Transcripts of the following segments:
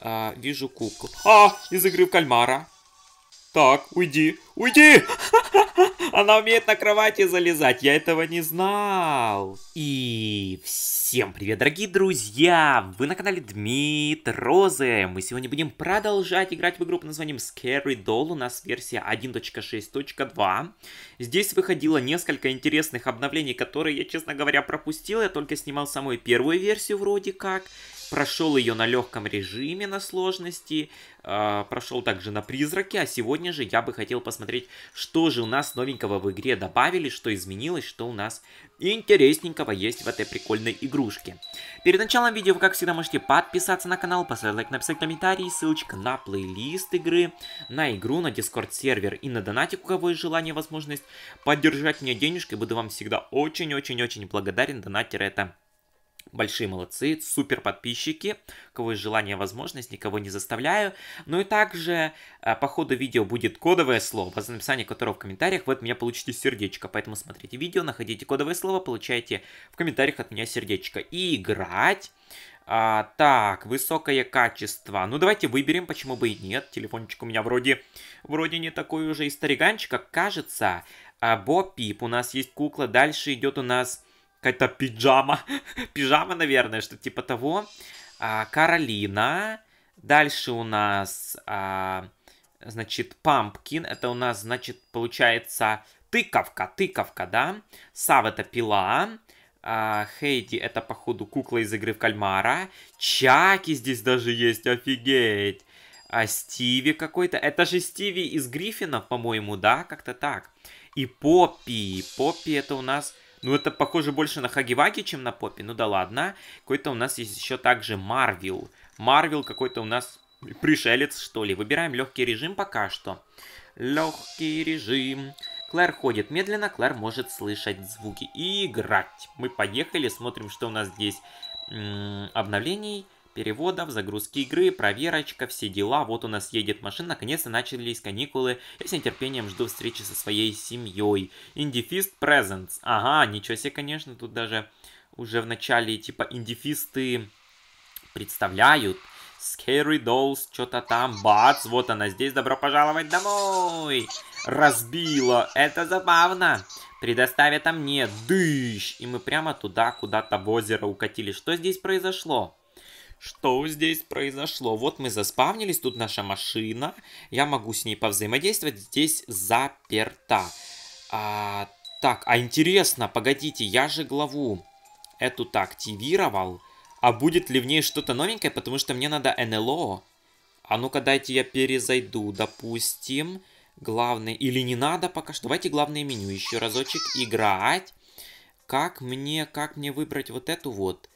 А, вижу куклу. А, из игры в кальмара. Так, уйди, уйди! Она умеет на кровати залезать, я этого не знал. И всем привет, дорогие друзья! Вы на канале Дмит Розы. Мы сегодня будем продолжать играть в игру под названием Scary Doll. У нас версия 1.6.2. Здесь выходило несколько интересных обновлений, которые я, честно говоря, пропустил. Я только снимал самую первую версию вроде как. Прошел ее на легком режиме, на сложности. Э, прошел также на призраке. А сегодня же я бы хотел посмотреть, что же у нас нас новенького в игре добавили, что изменилось, что у нас интересненького есть в этой прикольной игрушке. Перед началом видео вы, как всегда, можете подписаться на канал, поставить лайк, написать комментарий, ссылочка на плейлист игры, на игру, на дискорд сервер и на донатик, у кого есть желание, возможность поддержать меня денежкой. Буду вам всегда очень-очень-очень благодарен, донатер это Большие молодцы, супер подписчики, у кого есть желание, возможность, никого не заставляю. Ну и также э, по ходу видео будет кодовое слово, за написание которого в комментариях вы от меня получите сердечко. Поэтому смотрите видео, находите кодовое слово, получаете в комментариях от меня сердечко. И играть... А, так, высокое качество. Ну, давайте выберем, почему бы и нет. Телефончик у меня вроде, вроде не такой уже и стариганчик, как кажется. А, Бо Пип у нас есть кукла. Дальше идет у нас какая-то пиджама, пижама, наверное, что типа того. А, Каролина. Дальше у нас, а, значит, пампкин. Это у нас, значит, получается тыковка, тыковка, да? Сав это пила. А, Хейди это, походу, кукла из игры в кальмара. Чаки здесь даже есть, офигеть. А Стиви какой-то. Это же Стиви из Гриффинов, по-моему, да? Как-то так. И Поппи. Поппи это у нас ну, это похоже больше на Хагиваки, чем на Поппи. Ну да ладно. Какой-то у нас есть еще также Марвел. Марвел какой-то у нас пришелец, что ли. Выбираем легкий режим пока что. Легкий режим. Клэр ходит медленно, Клэр может слышать звуки и играть. Мы поехали, смотрим, что у нас здесь обновлений переводов, загрузки игры, проверочка, все дела. Вот у нас едет машина, наконец-то начались каникулы. Я с нетерпением жду встречи со своей семьей. Indifist Presents. Ага, ничего себе, конечно, тут даже уже в начале типа индифисты представляют. Scary Dolls, что-то там, бац, вот она здесь, добро пожаловать домой! Разбила, это забавно! Предоставят мне дыщ! И мы прямо туда, куда-то в озеро укатили. Что здесь произошло? Что здесь произошло? Вот мы заспавнились, тут наша машина. Я могу с ней повзаимодействовать. Здесь заперта. А, так, а интересно, погодите, я же главу эту-то активировал. А будет ли в ней что-то новенькое? Потому что мне надо НЛО. А ну-ка, дайте я перезайду, допустим. Главное, или не надо пока что. Давайте главное меню еще разочек играть. Как мне, как мне выбрать вот эту вот?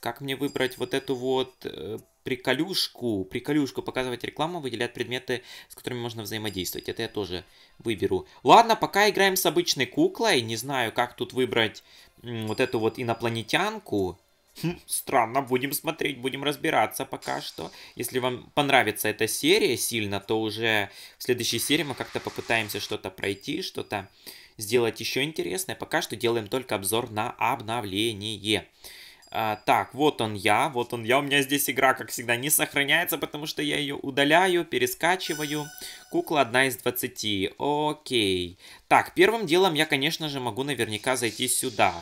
как мне выбрать вот эту вот э, приколюшку, приколюшку показывать рекламу, выделять предметы, с которыми можно взаимодействовать. Это я тоже выберу. Ладно, пока играем с обычной куклой. Не знаю, как тут выбрать вот эту вот инопланетянку. Хм, странно, будем смотреть, будем разбираться пока что. Если вам понравится эта серия сильно, то уже в следующей серии мы как-то попытаемся что-то пройти, что-то сделать еще интересное. Пока что делаем только обзор на обновление. А, так, вот он я, вот он я. У меня здесь игра, как всегда, не сохраняется, потому что я ее удаляю, перескачиваю. Кукла одна из 20. Окей. Так, первым делом я, конечно же, могу наверняка зайти сюда.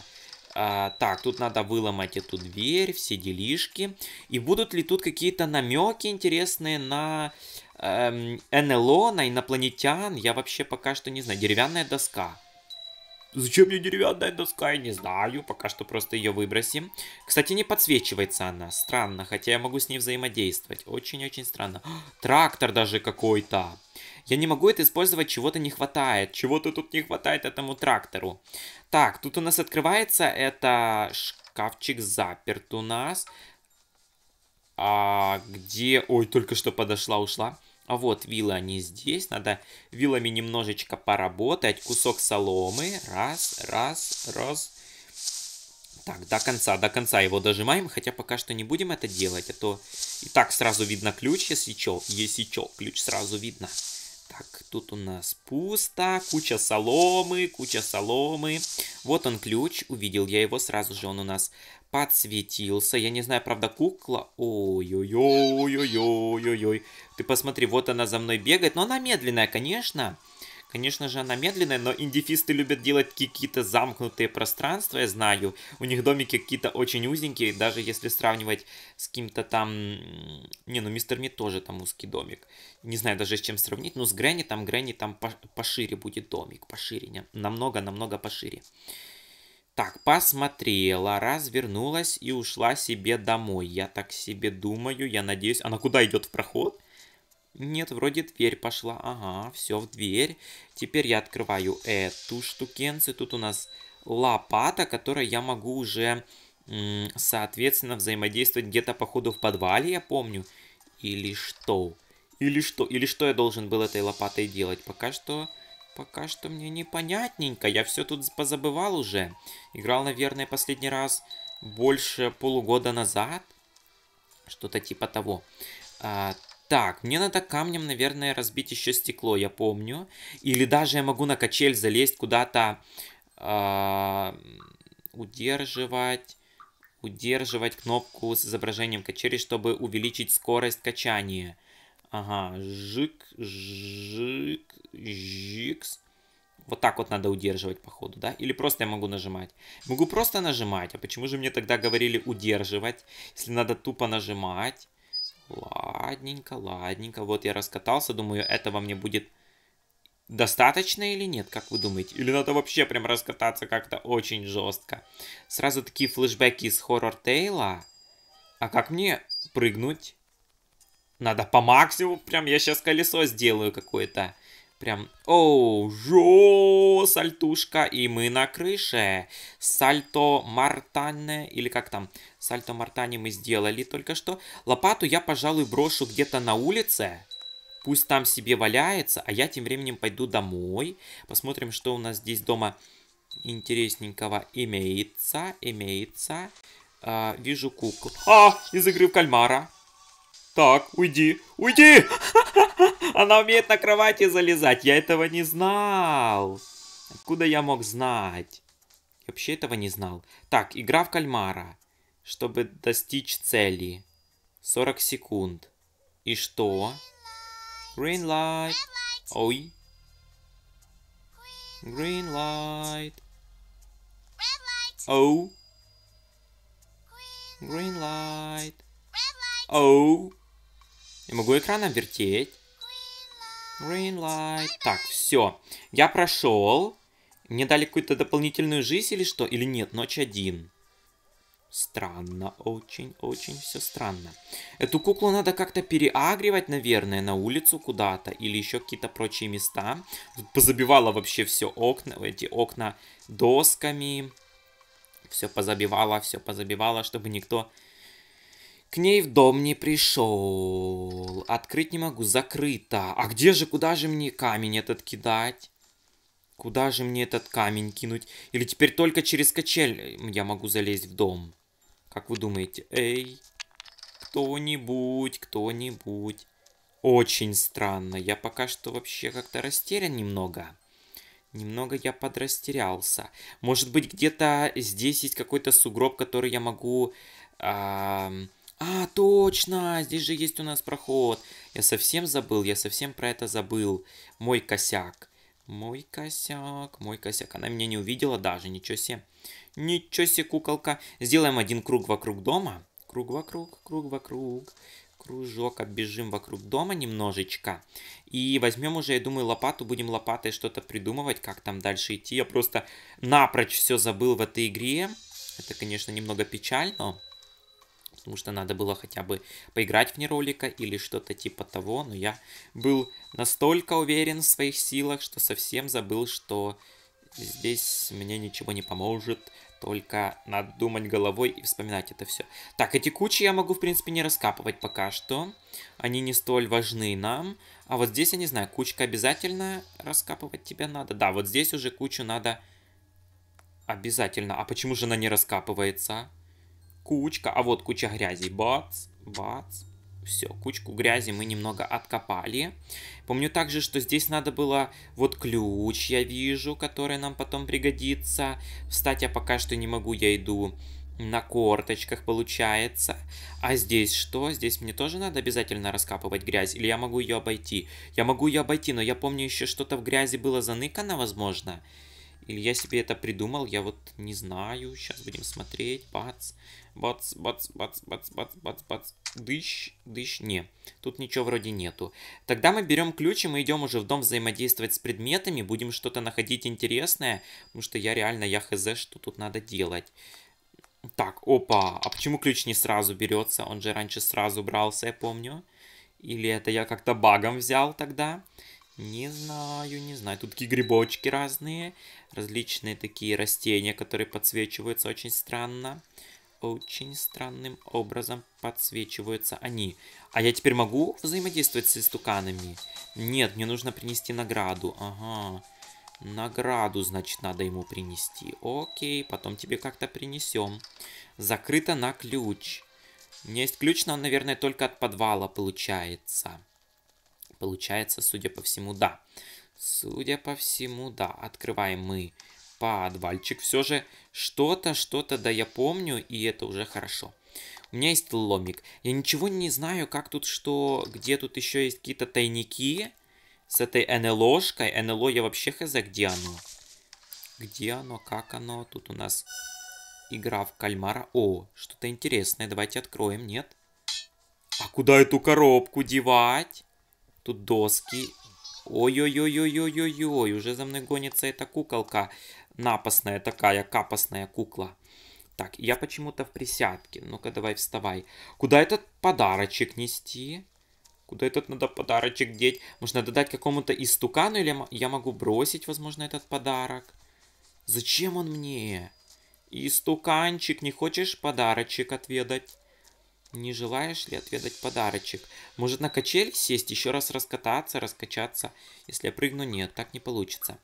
А, так, тут надо выломать эту дверь, все делишки. И будут ли тут какие-то намеки интересные на эм, НЛО, на инопланетян? Я вообще пока что не знаю. Деревянная доска. Зачем мне деревянная доска? Я не знаю. Пока что просто ее выбросим. Кстати, не подсвечивается она. Странно, хотя я могу с ней взаимодействовать. Очень-очень странно. Трактор даже какой-то. Я не могу это использовать, чего-то не хватает. Чего-то тут не хватает этому трактору. Так, тут у нас открывается это... Шкафчик заперт у нас. А где... Ой, только что подошла, ушла. А вот вилы они здесь, надо вилами немножечко поработать. Кусок соломы, раз, раз, раз. Так, до конца, до конца его дожимаем, хотя пока что не будем это делать, а то и так сразу видно ключ, если чё, если чё, ключ сразу видно. Так, тут у нас пусто, куча соломы, куча соломы. Вот он ключ, увидел я его сразу же, он у нас подсветился. Я не знаю, правда, кукла. Ой-ой-ой-ой-ой-ой. Ты посмотри, вот она за мной бегает. Но она медленная, конечно. Конечно же, она медленная, но индифисты любят делать какие-то замкнутые пространства, я знаю. У них домики какие-то очень узенькие, даже если сравнивать с каким-то там... Не, ну Мистер Мид тоже там узкий домик. Не знаю даже с чем сравнить, но с Гренни там, Гренни там пошире будет домик, пошире, намного-намного пошире. Так, посмотрела, развернулась и ушла себе домой. Я так себе думаю, я надеюсь. Она куда идет в проход? Нет, вроде дверь пошла. Ага, все в дверь. Теперь я открываю эту штукенцию. Тут у нас лопата, которой я могу уже, соответственно, взаимодействовать где-то, походу, в подвале, я помню. Или что? Или что? Или что я должен был этой лопатой делать? Пока что Пока что мне непонятненько, я все тут позабывал уже. Играл, наверное, последний раз больше полугода назад. Что-то типа того. А, так, мне надо камнем, наверное, разбить еще стекло, я помню. Или даже я могу на качель залезть куда-то, а, удерживать, удерживать кнопку с изображением качели, чтобы увеличить скорость качания. Ага, жик, жик, жикс. Вот так вот надо удерживать, походу, да? Или просто я могу нажимать? Могу просто нажимать. А почему же мне тогда говорили удерживать, если надо тупо нажимать? Ладненько, ладненько. Вот я раскатался. Думаю, этого мне будет достаточно или нет, как вы думаете? Или надо вообще прям раскататься как-то очень жестко? Сразу такие флешбеки из Хоррор Тейла. А как мне прыгнуть? Надо по максимуму, прям я сейчас колесо сделаю какое-то. Прям, оу, жо, сальтушка, и мы на крыше. Сальто Мартане, или как там, сальто Мартане мы сделали только что. Лопату я, пожалуй, брошу где-то на улице. Пусть там себе валяется, а я тем временем пойду домой. Посмотрим, что у нас здесь дома интересненького имеется, имеется. А, вижу куклу А, из игры в кальмара. Так, уйди, уйди! Она умеет на кровати залезать, я этого не знал. Откуда я мог знать? Я вообще этого не знал. Так, игра в кальмара, чтобы достичь цели. 40 секунд. И что? Green light. Ой. Green light. О. Green light. О. Я могу экраном вертеть. Green light. Так, все. Я прошел. Мне дали какую-то дополнительную жизнь или что? Или нет? Ночь один. Странно, очень-очень все странно. Эту куклу надо как-то переагривать, наверное, на улицу куда-то или еще какие-то прочие места. Тут позабивало вообще все окна, эти окна досками. Все позабивала, все позабивала, чтобы никто к ней в дом не пришел. Открыть не могу, закрыто. А где же, куда же мне камень этот кидать? Куда же мне этот камень кинуть? Или теперь только через качель я могу залезть в дом? Как вы думаете? Эй, кто-нибудь, кто-нибудь. Очень странно. Я пока что вообще как-то растерян немного. Немного я подрастерялся. Может быть, где-то здесь есть какой-то сугроб, который я могу... Эм а, точно, здесь же есть у нас проход. Я совсем забыл, я совсем про это забыл. Мой косяк. Мой косяк, мой косяк. Она меня не увидела даже, ничего себе. Ничего себе, куколка. Сделаем один круг вокруг дома. Круг вокруг, круг вокруг. Кружок оббежим вокруг дома немножечко. И возьмем уже, я думаю, лопату. Будем лопатой что-то придумывать, как там дальше идти. Я просто напрочь все забыл в этой игре. Это, конечно, немного печально потому что надо было хотя бы поиграть вне ролика или что-то типа того, но я был настолько уверен в своих силах, что совсем забыл, что здесь мне ничего не поможет, только надо думать головой и вспоминать это все. Так, эти кучи я могу, в принципе, не раскапывать пока что. Они не столь важны нам. А вот здесь, я не знаю, кучка обязательно раскапывать тебя надо? Да, вот здесь уже кучу надо обязательно. А почему же она не раскапывается? А? кучка, а вот куча грязи, бац, бац, все, кучку грязи мы немного откопали. Помню также, что здесь надо было... Вот ключ я вижу, который нам потом пригодится. Встать я пока что не могу, я иду на корточках получается. А здесь что? Здесь мне тоже надо обязательно раскапывать грязь? Или я могу ее обойти? Я могу ее обойти, но я помню еще что-то в грязи было заныкано, возможно. Или я себе это придумал, я вот не знаю. Сейчас будем смотреть. Бац бац, бац, бац, бац, бац, бац, бац, дыщ, дыщ, не. Тут ничего вроде нету. Тогда мы берем ключ и мы идем уже в дом взаимодействовать с предметами, будем что-то находить интересное, потому что я реально, я хз, что тут надо делать. Так, опа, а почему ключ не сразу берется? Он же раньше сразу брался, я помню. Или это я как-то багом взял тогда? Не знаю, не знаю. Тут такие грибочки разные, различные такие растения, которые подсвечиваются очень странно очень странным образом подсвечиваются они. А я теперь могу взаимодействовать с истуканами? Нет, мне нужно принести награду. Ага. Награду, значит, надо ему принести. Окей, потом тебе как-то принесем. Закрыто на ключ. У меня есть ключ, но он, наверное, только от подвала получается. Получается, судя по всему, да. Судя по всему, да. Открываем мы подвальчик все же. Что-то, что-то, да я помню, и это уже хорошо. У меня есть ломик. Я ничего не знаю, как тут что, где тут еще есть какие-то тайники с этой НЛОшкой. НЛО я вообще хз, где оно? Где оно, как оно? Тут у нас игра в кальмара. О, что-то интересное, давайте откроем, нет? А куда эту коробку девать? Тут доски. Ой-ой-ой-ой-ой-ой-ой, уже за мной гонится эта куколка напасная такая, капасная кукла. Так, я почему-то в присядке. Ну-ка, давай вставай. Куда этот подарочек нести? Куда этот надо подарочек деть? Может, надо дать какому-то истукану? Или я могу бросить, возможно, этот подарок? Зачем он мне? Истуканчик, не хочешь подарочек отведать? Не желаешь ли отведать подарочек? Может на качель сесть, еще раз раскататься, раскачаться? Если я прыгну, нет, так не получится.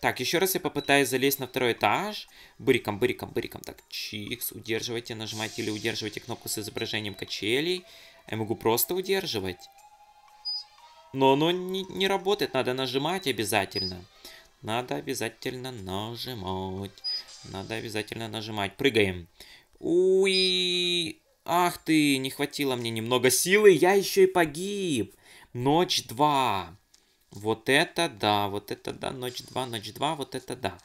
Так, еще раз я попытаюсь залезть на второй этаж. Быриком, быриком, быриком. Так, чикс, удерживайте, нажимайте или удерживайте кнопку с изображением качелей. Я могу просто удерживать. Но оно не, не работает, надо нажимать обязательно. Надо обязательно нажимать. Надо обязательно нажимать. Прыгаем. Уи! Ах ты, не хватило мне немного силы, я еще и погиб. Ночь 2. Вот это да, вот это да, ночь 2, ночь 2, вот это да.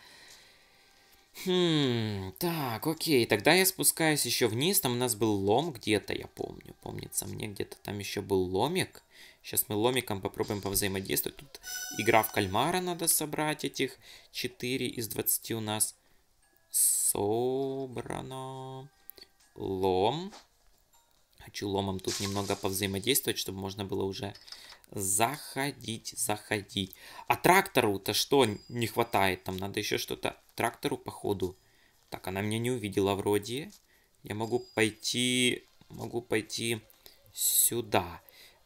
Хм, так, окей, тогда я спускаюсь еще вниз, там у нас был лом где-то, я помню, помнится мне, где-то там еще был ломик. Сейчас мы ломиком попробуем повзаимодействовать. Тут игра в кальмара надо собрать этих. 4 из 20 у нас собрано. Лом. Хочу ломом тут немного повзаимодействовать, чтобы можно было уже заходить, заходить. А трактору-то что не хватает? Там надо еще что-то трактору походу. Так, она меня не увидела вроде. Я могу пойти... Могу пойти сюда.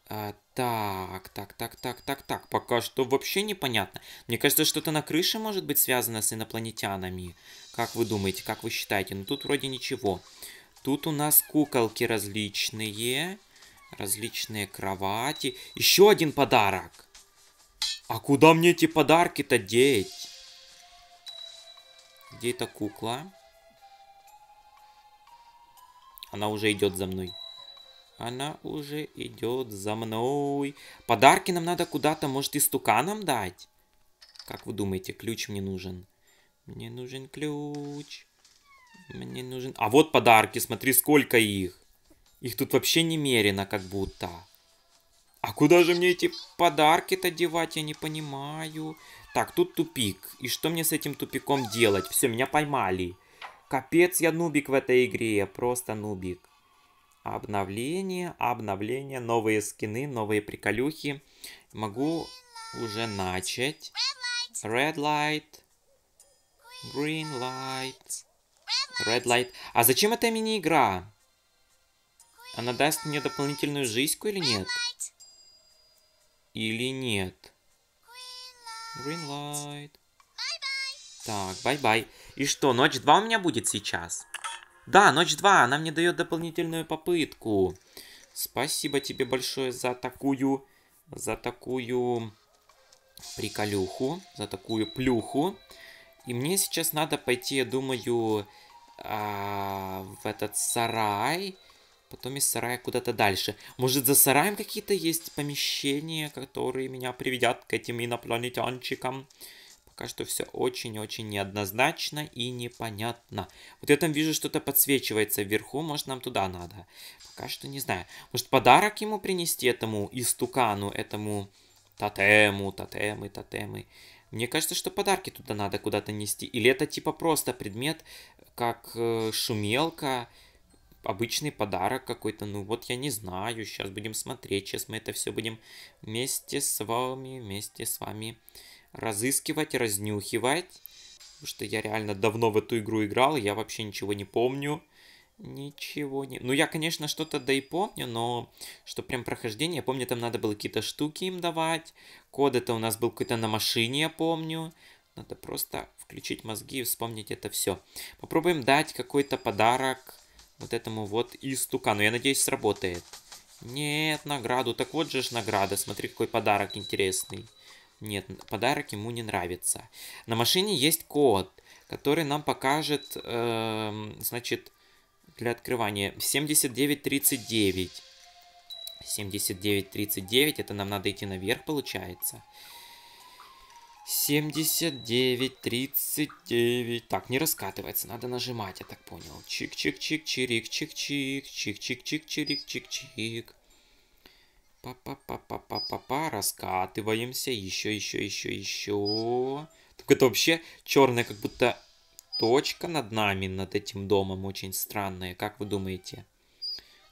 А, так, так, так, так, так, так. Пока что вообще непонятно. Мне кажется, что-то на крыше может быть связано с инопланетянами. Как вы думаете, как вы считаете? Ну тут вроде ничего. Ничего. Тут у нас куколки различные. Различные кровати. Еще один подарок. А куда мне эти подарки-то деть? Где эта кукла? Она уже идет за мной. Она уже идет за мной. Подарки нам надо куда-то, может, и стуканом дать? Как вы думаете, ключ мне нужен? Мне нужен ключ. Мне нужен... А вот подарки, смотри, сколько их. Их тут вообще немерено, как будто. А куда же мне эти подарки-то девать, я не понимаю. Так, тут тупик. И что мне с этим тупиком делать? Все, меня поймали. Капец, я нубик в этой игре, я просто нубик. Обновление, обновление, новые скины, новые приколюхи. Могу уже начать. Red light, green light. Red Light. А зачем эта мини-игра? Она даст мне дополнительную жизньку или нет? Или нет? Green Light. Так, бай-бай. И что, ночь 2 у меня будет сейчас? Да, ночь 2, она мне дает дополнительную попытку. Спасибо тебе большое за такую... За такую приколюху, за такую плюху. И мне сейчас надо пойти, я думаю, а, в этот сарай. Потом из сарая куда-то дальше. Может, за сараем какие-то есть помещения, которые меня приведят к этим инопланетянчикам? Пока что все очень-очень неоднозначно и непонятно. Вот я там вижу, что-то подсвечивается вверху, может, нам туда надо. Пока что не знаю. Может, подарок ему принести, этому истукану, этому тотему, тотемы, тотемы. Мне кажется, что подарки туда надо куда-то нести. Или это типа просто предмет, как э, шумелка, обычный подарок какой-то. Ну вот я не знаю, сейчас будем смотреть, сейчас мы это все будем вместе с вами, вместе с вами разыскивать, разнюхивать. Потому что я реально давно в эту игру играл, я вообще ничего не помню. Ничего не... Ну, я, конечно, что-то да и помню, но что прям прохождение, я помню, там надо было какие-то штуки им давать. Код это у нас был какой-то на машине, я помню. Надо просто включить мозги и вспомнить это все. Попробуем дать какой-то подарок вот этому вот истукану. Я надеюсь, сработает. Нет, награду. Так вот же ж награда. Смотри, какой подарок интересный. Нет, подарок ему не нравится. На машине есть код, который нам покажет, э, значит, для открывания. 79.39. 79.39, это нам надо идти наверх, получается. 79, 39. Так, не раскатывается, надо нажимать, я так понял. Чик-чик-чик-чирик, чик-чик, чик-чик-чик-чирик, чик-чик. Па-па-па-па-па-па-па, раскатываемся, еще, еще, еще, еще. Так это вообще черное, как будто точка над нами, над этим домом очень странная. Как вы думаете?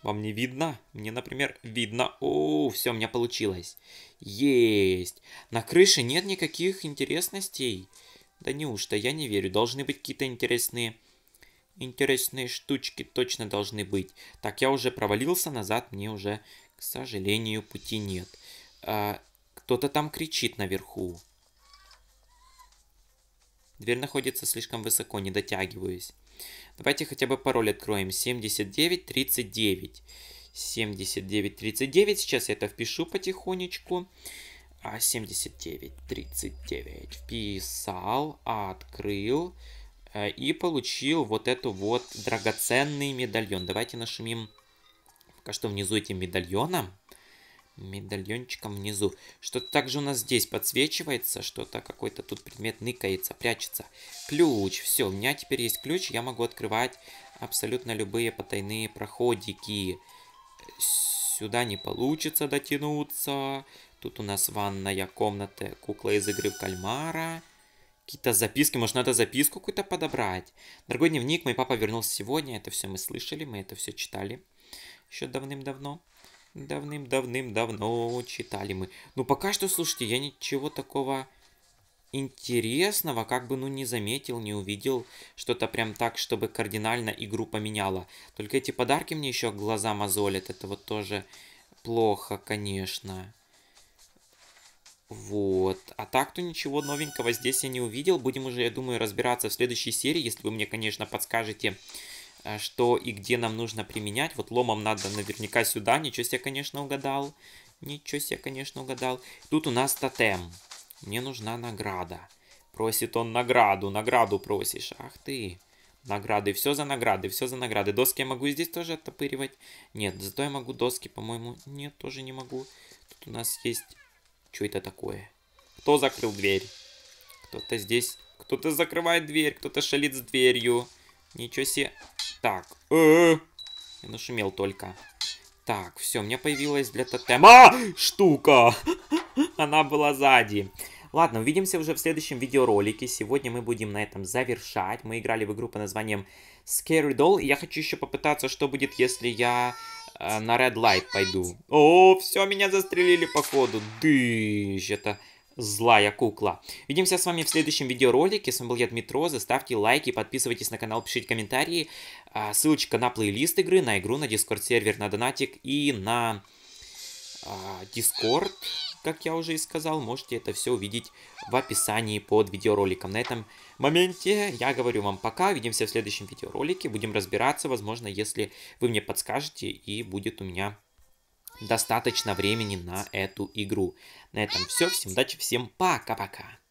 Вам не видно? Мне, например, видно. О, все, у меня получилось. Есть. На крыше нет никаких интересностей. Да неужто, я не верю. Должны быть какие-то интересные... Интересные штучки точно должны быть. Так, я уже провалился назад, мне уже, к сожалению, пути нет. А, кто-то там кричит наверху. Дверь находится слишком высоко, не дотягиваюсь. Давайте хотя бы пароль откроем. 7939. 7939. Сейчас я это впишу потихонечку. А 7939. Вписал, открыл э, и получил вот эту вот драгоценный медальон. Давайте нашумим пока что внизу этим медальоном медальончиком внизу. Что-то также у нас здесь подсвечивается, что-то какой-то тут предмет ныкается, прячется. Ключ, все, у меня теперь есть ключ, я могу открывать абсолютно любые потайные проходики. Сюда не получится дотянуться. Тут у нас ванная комната, кукла из игры в кальмара. Какие-то записки, может надо записку какую-то подобрать. Дорогой дневник, мой папа вернулся сегодня, это все мы слышали, мы это все читали еще давным-давно. Давным-давным-давно читали мы. Ну, пока что, слушайте, я ничего такого интересного, как бы, ну, не заметил, не увидел что-то прям так, чтобы кардинально игру поменяло. Только эти подарки мне еще глаза мозолят, это вот тоже плохо, конечно. Вот. А так-то ничего новенького здесь я не увидел. Будем уже, я думаю, разбираться в следующей серии, если вы мне, конечно, подскажете, Э, что и где нам нужно применять. Вот ломом надо наверняка сюда. Ничего себе, конечно, угадал. Ничего себе, конечно, угадал. Тут у нас тотем. Мне нужна награда. Просит он награду. Награду просишь. Ах ты. Награды. Все за награды. Все за награды. Доски я могу здесь тоже оттопыривать? Нет. Зато я могу доски, по-моему. Нет, тоже не могу. Тут у нас есть... Что это такое? Кто закрыл дверь? Кто-то здесь... Кто-то закрывает дверь. Кто-то шалит с дверью. Ничего себе. Так. Э -э. Я нашумел только. Так, все, у меня появилась для тотема штука. Она была сзади. Ладно, увидимся уже в следующем видеоролике. Сегодня мы будем на этом завершать. Мы играли в игру под названием Scary Doll. И я хочу еще попытаться, что будет, если я э, на Red Light пойду. О, все, меня застрелили походу. Дыщ, это злая кукла. Увидимся с вами в следующем видеоролике. С вами был я, Дмитроза. Ставьте лайки, подписывайтесь на канал, пишите комментарии. А, ссылочка на плейлист игры, на игру, на дискорд-сервер, на донатик и на дискорд, а, как я уже и сказал. Можете это все увидеть в описании под видеороликом. На этом моменте я говорю вам пока. Увидимся в следующем видеоролике. Будем разбираться, возможно, если вы мне подскажете и будет у меня достаточно времени на эту игру. На этом все. Всем удачи, всем пока-пока.